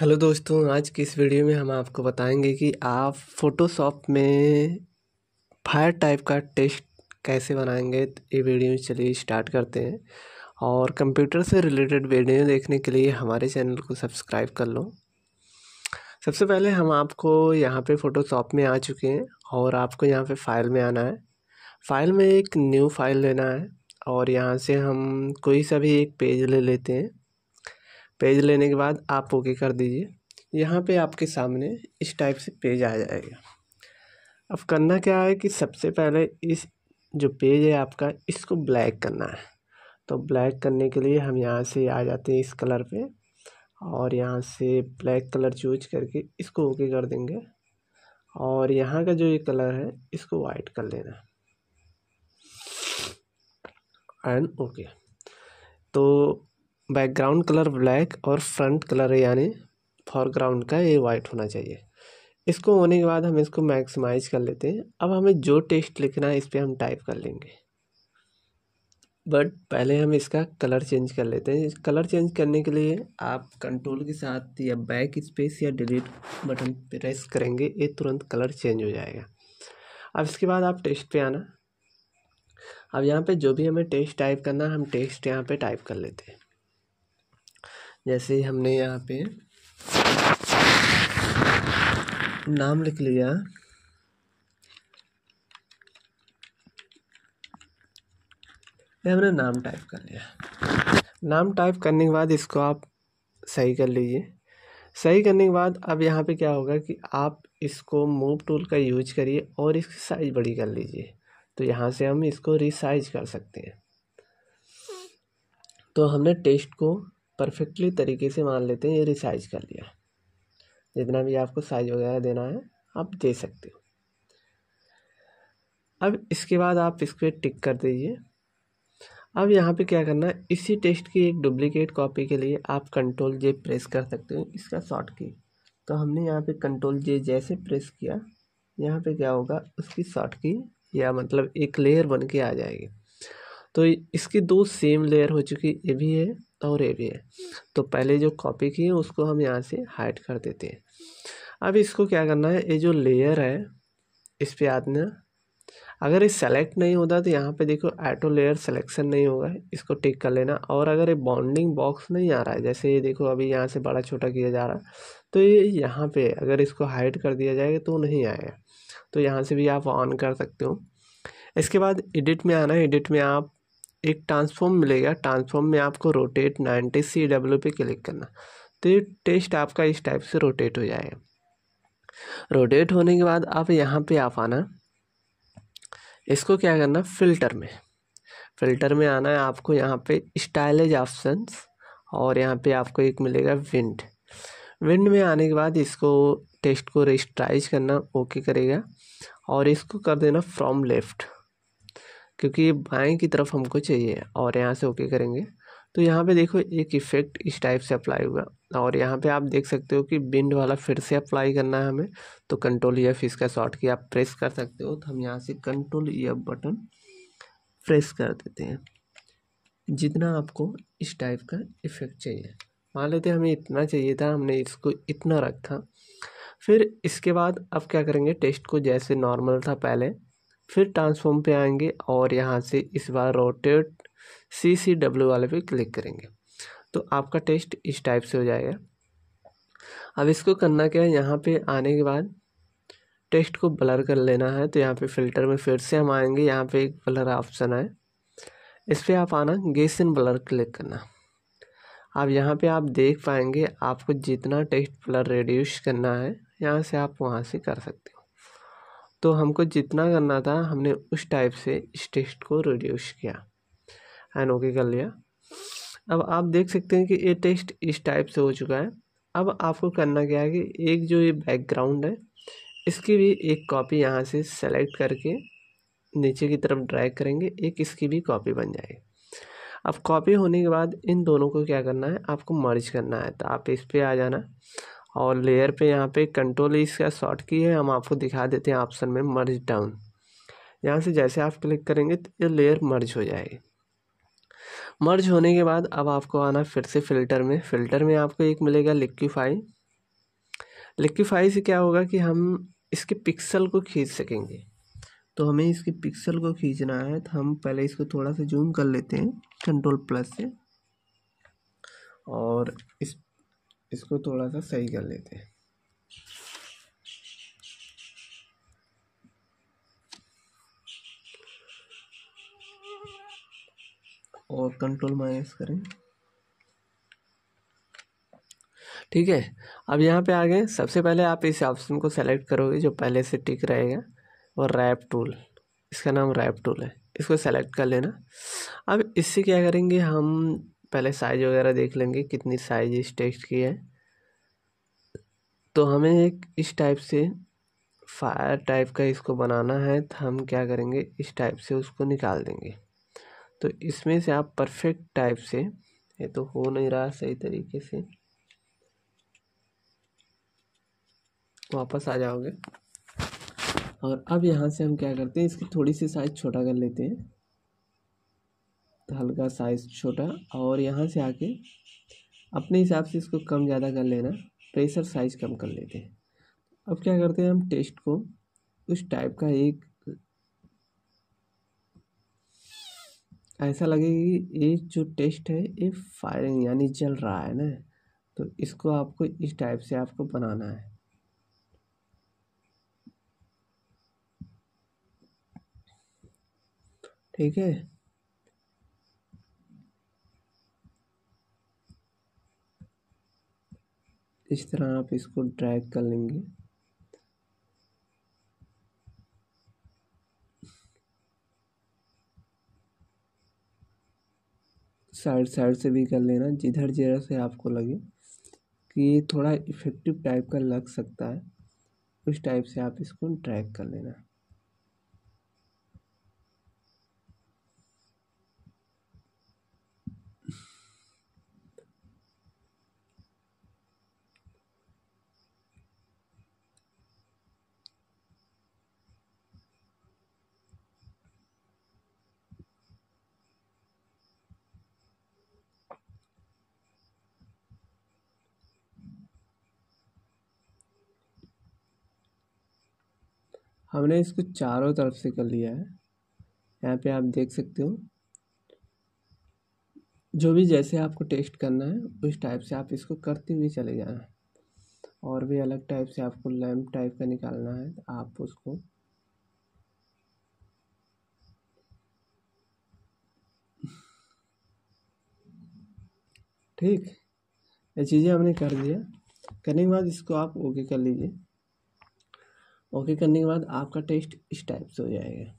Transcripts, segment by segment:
hello दोस्तों आज की इस वीडियो में हम आपको बताएंगे कि आप फ़ोटोशॉप में फायर टाइप का टेस्ट कैसे बनाएंगे तो ये वीडियो चलिए स्टार्ट करते हैं और कंप्यूटर से रिलेटेड वीडियो देखने के लिए हमारे चैनल को सब्सक्राइब कर लो सबसे पहले हम आपको यहाँ पे फ़ोटोशॉप में आ चुके हैं और आपको यहाँ पे फाइल में आना है फाइल में एक न्यू फाइल लेना है और यहाँ से हम कोई सा भी एक पेज ले लेते हैं पेज लेने के बाद आप ओके कर दीजिए यहाँ पे आपके सामने इस टाइप से पेज आ जाएगा अब करना क्या है कि सबसे पहले इस जो पेज है आपका इसको ब्लैक करना है तो ब्लैक करने के लिए हम यहाँ से आ जाते हैं इस कलर पे और यहाँ से ब्लैक कलर चूज करके इसको ओके कर देंगे और यहाँ का जो ये कलर है इसको वाइट कर लेना एंड ओके तो बैकग्राउंड कलर ब्लैक और फ्रंट कलर यानी फॉरग्राउंड का ये वाइट होना चाहिए इसको होने के बाद हम इसको मैक्सिमाइज कर लेते हैं अब हमें जो टेक्स्ट लिखना है इस पर हम टाइप कर लेंगे बट पहले हम इसका कलर चेंज कर लेते हैं कलर चेंज करने के लिए आप कंट्रोल के साथ या बैक स्पेस या डिलीट बटन प्रेस करेंगे ये तुरंत कलर चेंज हो जाएगा अब इसके बाद आप टेक्स्ट पे आना अब यहाँ पे जो भी हमें टेक्स्ट टाइप करना है हम टेक्स्ट यहाँ पे टाइप कर लेते हैं जैसे ही हमने यहाँ पे नाम लिख लिया ये हमने नाम टाइप कर लिया नाम टाइप करने के बाद इसको आप सही कर लीजिए सही करने के बाद अब यहाँ पे क्या होगा कि आप इसको मूव टूल का यूज करिए और इसकी साइज़ बड़ी कर लीजिए तो यहाँ से हम इसको रिसाइज कर सकते हैं तो हमने टेस्ट को परफेक्टली तरीके से मान लेते हैं ये रिसाइज कर लिया जितना भी आपको साइज वगैरह देना है आप दे सकते हो अब इसके बाद आप इस पर टिक कर दीजिए अब यहाँ पे क्या करना है इसी टेस्ट की एक डुप्लीकेट कॉपी के लिए आप कंट्रोल जे प्रेस कर सकते हो इसका शॉर्ट की तो हमने यहाँ पे कंट्रोल जे जैसे प्रेस किया यहाँ पे क्या होगा उसकी शॉर्ट की या मतलब एक लेयर बन के आ जाएगी तो इसकी दो सेम लेयर हो चुकी ये भी है और भी है तो पहले जो कॉपी की है उसको हम यहाँ से हाइड कर देते हैं अब इसको क्या करना है ये जो लेयर है इस पर आदना अगर ये सेलेक्ट नहीं होता तो यहाँ पे देखो ऐटो लेयर सिलेक्शन नहीं होगा इसको टिक कर लेना और अगर ये बाउंडिंग बॉक्स नहीं आ रहा है जैसे ये देखो अभी यहाँ से बड़ा छोटा किया जा रहा तो ये यहाँ पे अगर इसको हाइड कर दिया जाएगा तो नहीं आएगा तो यहाँ से भी आप ऑन कर सकते हो इसके बाद एडिट में आना है एडिट में आप एक ट्रांसफॉर्म मिलेगा ट्रांसफॉर्म में आपको रोटेट नाइन्टी सी डब्ल्यू पे क्लिक करना तो ये टेस्ट आपका इस टाइप से रोटेट हो जाएगा रोटेट होने के बाद आप यहाँ पे आप आना इसको क्या करना फ़िल्टर में फ़िल्टर में आना है आपको यहाँ पे स्टाइलेज ऑप्शंस और यहाँ पे आपको एक मिलेगा विंड विंड में आने के बाद इसको टेस्ट को रिस्ट्राइज करना ओके करेगा और इसको कर देना फ्रॉम लेफ़्ट क्योंकि ये बाएँ की तरफ हमको चाहिए और यहाँ से ओके करेंगे तो यहाँ पे देखो एक इफ़ेक्ट इस टाइप से अप्लाई हुआ और यहाँ पे आप देख सकते हो कि बिंड वाला फिर से अप्लाई करना है हमें तो कंट्रोल फिर e इसका शॉर्ट की आप प्रेस कर सकते हो तो हम यहाँ से कंट्रोल या बटन प्रेस कर देते हैं जितना आपको इस टाइप का इफ़ेक्ट चाहिए मान लेते हमें इतना चाहिए था हमने इसको इतना रखा फिर इसके बाद अब क्या करेंगे टेस्ट को जैसे नॉर्मल था पहले फिर ट्रांसफॉर्म पे आएंगे और यहाँ से इस बार रोटेट सी सी डब्ल्यू वाले पे क्लिक करेंगे तो आपका टेस्ट इस टाइप से हो जाएगा अब इसको करना क्या है यहाँ पे आने के बाद टेक्स्ट को ब्लर कर लेना है तो यहाँ पे फिल्टर में फिर से हम आएंगे यहाँ पे एक ब्लर ऑप्शन है इस पर आप आना गेस इन ब्लर क्लिक करना अब यहाँ पे आप देख पाएंगे आपको जितना टेक्स्ट ब्लर रिड्यूस करना है यहाँ से आप वहाँ से कर सकते हो तो हमको जितना करना था हमने उस टाइप से इस टेस्ट को रिड्यूस किया एंड ओके कर लिया अब आप देख सकते हैं कि ये टेस्ट इस टाइप से हो चुका है अब आपको करना क्या है कि एक जो ये बैकग्राउंड है इसकी भी एक कॉपी यहाँ से सेलेक्ट करके नीचे की तरफ ड्रैग करेंगे एक इसकी भी कॉपी बन जाएगी अब कॉपी होने के बाद इन दोनों को क्या करना है आपको मर्ज करना है तो आप इस पर आ जाना और लेयर पे यहाँ पे कंट्रोल e इसका शॉर्ट की है हम आपको दिखा देते हैं ऑप्शन में मर्ज डाउन यहाँ से जैसे आप क्लिक करेंगे तो ये लेयर मर्ज हो जाएगी मर्ज होने के बाद अब आपको आना फिर से फ़िल्टर में फ़िल्टर में आपको एक मिलेगा लिक्विफाई लिक्विफाई से क्या होगा कि हम इसके पिक्सल को खींच सकेंगे तो हमें इसके पिक्सल को खींचना है तो हम पहले इसको थोड़ा सा जूम कर लेते हैं कंट्रोल प्लस से और इस इसको थोड़ा सा सही कर लेते हैं और कंट्रोल माइनस करें ठीक है अब यहाँ पे आ गए सबसे पहले आप इस ऑप्शन को सेलेक्ट करोगे जो पहले से टिक रहेगा और रैप टूल इसका नाम रैप टूल है इसको सेलेक्ट कर लेना अब इससे क्या करेंगे हम पहले साइज वगैरह देख लेंगे कितनी साइज इस टेक्स्ट की है तो हमें एक इस टाइप से फायर टाइप का इसको बनाना है तो हम क्या करेंगे इस टाइप से उसको निकाल देंगे तो इसमें से आप परफेक्ट टाइप से ये तो हो नहीं रहा सही तरीके से वापस आ जाओगे और अब यहाँ से हम क्या करते हैं इसकी थोड़ी सी साइज़ छोटा कर लेते हैं तो हल्का साइज छोटा और यहाँ से आके अपने हिसाब से इसको कम ज़्यादा कर लेना प्रेशर साइज कम कर लेते हैं अब क्या करते हैं हम टेस्ट को उस टाइप का एक ऐसा लगे कि ये जो टेस्ट है ये फायरिंग यानी जल रहा है ना तो इसको आपको इस टाइप से आपको बनाना है ठीक है इस तरह आप इसको ड्रैग कर लेंगे साइड साइड से भी कर लेना जिधर जिधर से आपको लगे कि ये थोड़ा इफ़ेक्टिव टाइप का लग सकता है उस टाइप से आप इसको ड्रैग कर लेना हमने इसको चारों तरफ से कर लिया है यहाँ पे आप देख सकते हो जो भी जैसे आपको टेस्ट करना है उस टाइप से आप इसको करते हुए चले जाना और भी अलग टाइप से आपको लैम्प टाइप का निकालना है तो आप उसको ठीक ये चीज़ें हमने कर दिया करने के बाद इसको आप ओके कर लीजिए ओके करने के बाद आपका टेस्ट इस टाइप से हो जाएगा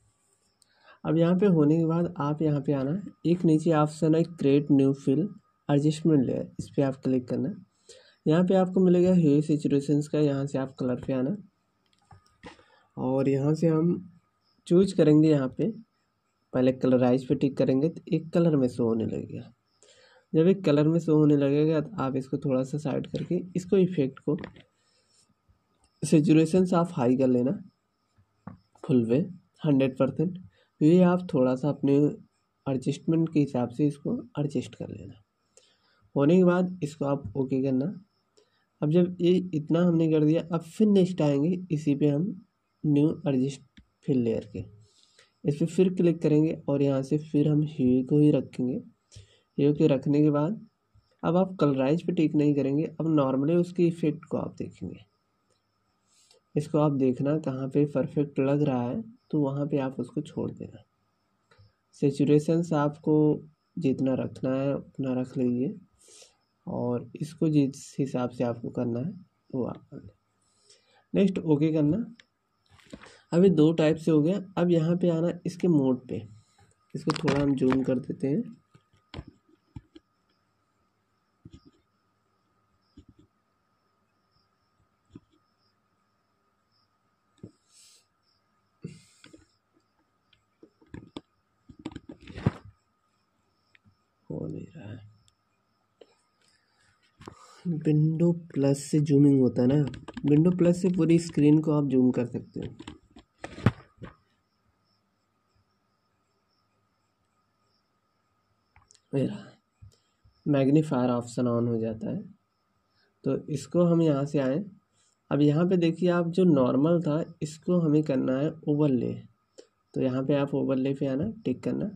अब यहाँ पे होने के बाद आप यहाँ पे आना एक नीचे ऑप्शन है create new fill adjustment layer इस पर आप क्लिक करना यहाँ पे आपको मिलेगा हे सिचुएशन का यहाँ से आप कलर पे आना और यहाँ से हम चूज करेंगे यहाँ पे पहले कलराइज पे टिक करेंगे तो एक कलर में शो होने लगेगा जब एक कलर में शो होने लगेगा तो आप इसको थोड़ा सा साइड करके इसको इफेक्ट को सेचुरेशन आप हाई कर लेना फुल वे हंड्रेड परसेंट ये आप थोड़ा सा अपने एडजस्टमेंट के हिसाब से इसको एडजस्ट कर लेना होने के बाद इसको आप ओके करना अब जब ये इतना हमने कर दिया अब फिर नेक्स्ट आएंगे इसी पे हम न्यू एडजस्ट फिल लेयर के इस पर फिर क्लिक करेंगे और यहाँ से फिर हम हीरो को ही रखेंगे हीरो के रखने के बाद अब आप कलराइज पे टिक नहीं करेंगे अब नॉर्मली उसके इफेक्ट को आप देखेंगे इसको आप देखना कहाँ पे परफेक्ट लग रहा है तो वहाँ पे आप उसको छोड़ देना सेचुरेशंस आपको जितना रखना है उतना रख लीजिए और इसको जिस हिसाब से आपको करना है वो आप कर लें नेक्स्ट ओके करना अभी दो टाइप से हो गया अब यहाँ पे आना इसके मोड पे इसको थोड़ा हम जूम कर देते हैं विंडो प्लस से जूमिंग होता है ना विंडो प्लस से पूरी स्क्रीन को आप जूम कर सकते हो मैग्नीफायर ऑप्शन ऑन हो जाता है तो इसको हम यहाँ से आए अब यहाँ पे देखिए आप जो नॉर्मल था इसको हमें करना है ओवरले तो यहाँ पे आप ओवरले पे आना टिक करना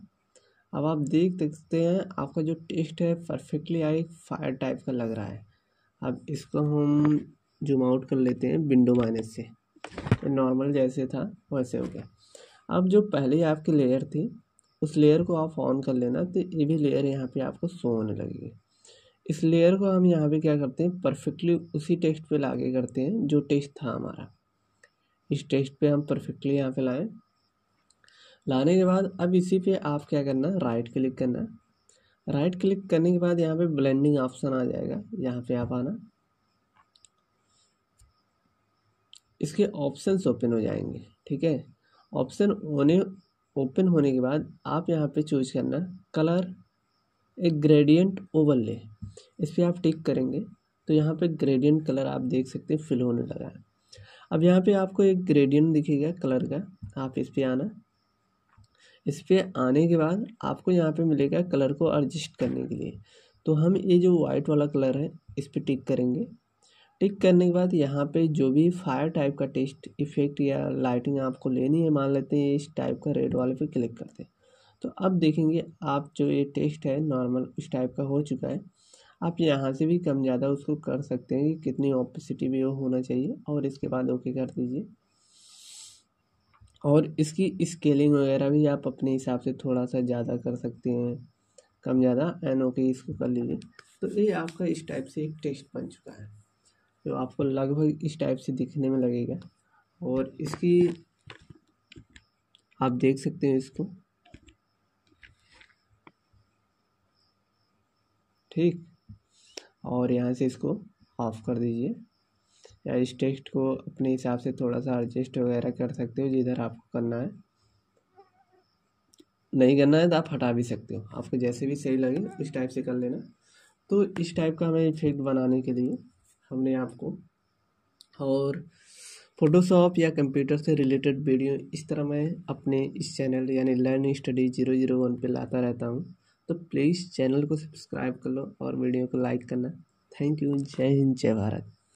अब आप देख सकते हैं आपका जो टेस्ट है परफेक्टली आई फायर टाइप का लग रहा है अब इसको हम जूम आउट कर लेते हैं विंडो माइनस से तो नॉर्मल जैसे था वैसे हो गया अब जो पहले आपकी लेयर थी उस लेयर को आप ऑन कर लेना तो ये भी लेयर यहाँ पे आपको शो होने लगेगी इस लेयर को हम यहाँ पे क्या करते हैं परफेक्टली उसी टेक्स्ट पे लागे करते हैं जो टेक्स्ट था हमारा इस टेक्स्ट पे हम परफेक्टली यहाँ पे लाएं लाने के बाद अब इसी पे आप क्या करना राइट क्लिक करना राइट क्लिक करने के बाद यहाँ पे ब्लेंडिंग ऑप्शन आ जाएगा यहाँ पे आप आना इसके ऑप्शंस ओपन हो जाएंगे ठीक है ऑप्शन होने ओपन होने के बाद आप यहाँ पे चूज करना कलर एक ग्रेडियंट ओवरले इस पर आप टिक करेंगे तो यहाँ पे ग्रेडियंट कलर आप देख सकते हैं फिल होने लगा है अब यहाँ पे आपको एक ग्रेडियंट दिखेगा कलर का आप इस पर आना इस पर आने के बाद आपको यहाँ पे मिलेगा कलर को एडजस्ट करने के लिए तो हम ये जो वाइट वाला कलर है इस पर टिक करेंगे टिक करने के बाद यहाँ पे जो भी फायर टाइप का टेस्ट इफेक्ट या लाइटिंग आपको लेनी है मान लेते हैं इस टाइप का रेड वाले पे क्लिक करते हैं तो अब देखेंगे आप जो ये टेस्ट है नॉर्मल उस टाइप का हो चुका है आप यहाँ से भी कम ज़्यादा उसको कर सकते हैं कि कितनी ऑपिसिटी भी वो होना चाहिए और इसके बाद ओके कर दीजिए और इसकी स्केलिंग वगैरह भी आप अपने हिसाब से थोड़ा सा ज़्यादा कर सकते हैं कम ज़्यादा एन ओ के इसको कर लीजिए तो ये आपका इस टाइप से एक टेक्स्ट बन चुका है जो आपको लगभग इस टाइप से दिखने में लगेगा और इसकी आप देख सकते हैं इसको ठीक और यहाँ से इसको ऑफ कर दीजिए या इस टेक्स्ट को अपने हिसाब से थोड़ा सा एडजस्ट वगैरह कर सकते हो जिधर आपको करना है नहीं करना है तो आप हटा भी सकते हो आपको जैसे भी सही लगे इस टाइप से कर लेना तो इस टाइप का हमें इफेक्ट बनाने के लिए हमने आपको और फोटोशॉप या कंप्यूटर से रिलेटेड वीडियो इस तरह मैं अपने इस चैनल यानी learn study zero zero one पर लाता रहता हूँ तो प्लीज़ चैनल को सब्सक्राइब कर लो और वीडियो को लाइक करना थैंक यू जय हिंद जय भारत